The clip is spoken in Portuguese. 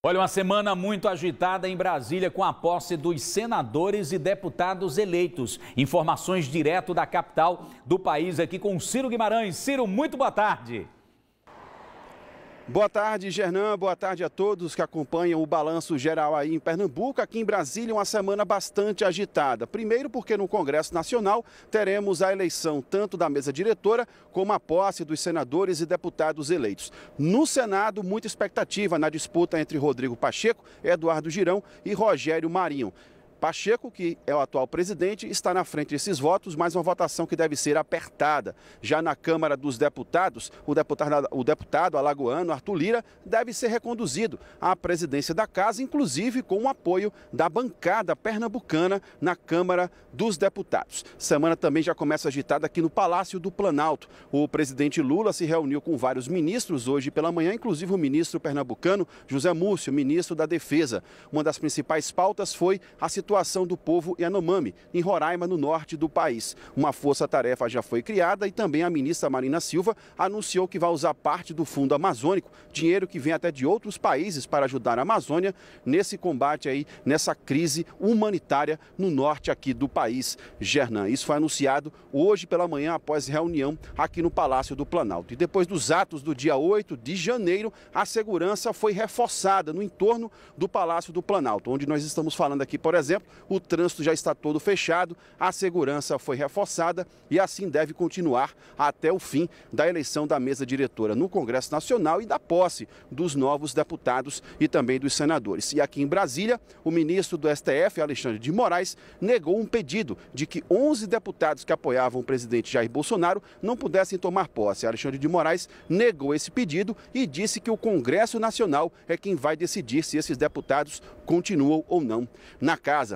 Olha, uma semana muito agitada em Brasília com a posse dos senadores e deputados eleitos. Informações direto da capital do país aqui com Ciro Guimarães. Ciro, muito boa tarde. Boa tarde, Gernan. Boa tarde a todos que acompanham o balanço geral aí em Pernambuco. Aqui em Brasília, uma semana bastante agitada. Primeiro, porque no Congresso Nacional teremos a eleição tanto da mesa diretora como a posse dos senadores e deputados eleitos. No Senado, muita expectativa na disputa entre Rodrigo Pacheco, Eduardo Girão e Rogério Marinho. Pacheco, que é o atual presidente, está na frente desses votos, mas uma votação que deve ser apertada. Já na Câmara dos Deputados, o deputado, o deputado alagoano Arthur Lira deve ser reconduzido à presidência da casa, inclusive com o apoio da bancada pernambucana na Câmara dos Deputados. Semana também já começa agitada aqui no Palácio do Planalto. O presidente Lula se reuniu com vários ministros hoje pela manhã, inclusive o ministro pernambucano José Múcio, ministro da Defesa. Uma das principais pautas foi a situação situação do povo Yanomami, em Roraima, no norte do país. Uma força-tarefa já foi criada e também a ministra Marina Silva anunciou que vai usar parte do Fundo Amazônico, dinheiro que vem até de outros países para ajudar a Amazônia nesse combate aí, nessa crise humanitária no norte aqui do país, Gernan. Isso foi anunciado hoje pela manhã após reunião aqui no Palácio do Planalto. E depois dos atos do dia 8 de janeiro, a segurança foi reforçada no entorno do Palácio do Planalto, onde nós estamos falando aqui, por exemplo, exemplo, o trânsito já está todo fechado, a segurança foi reforçada e assim deve continuar até o fim da eleição da mesa diretora no Congresso Nacional e da posse dos novos deputados e também dos senadores. E aqui em Brasília, o ministro do STF, Alexandre de Moraes, negou um pedido de que 11 deputados que apoiavam o presidente Jair Bolsonaro não pudessem tomar posse. Alexandre de Moraes negou esse pedido e disse que o Congresso Nacional é quem vai decidir se esses deputados continuam ou não na casa.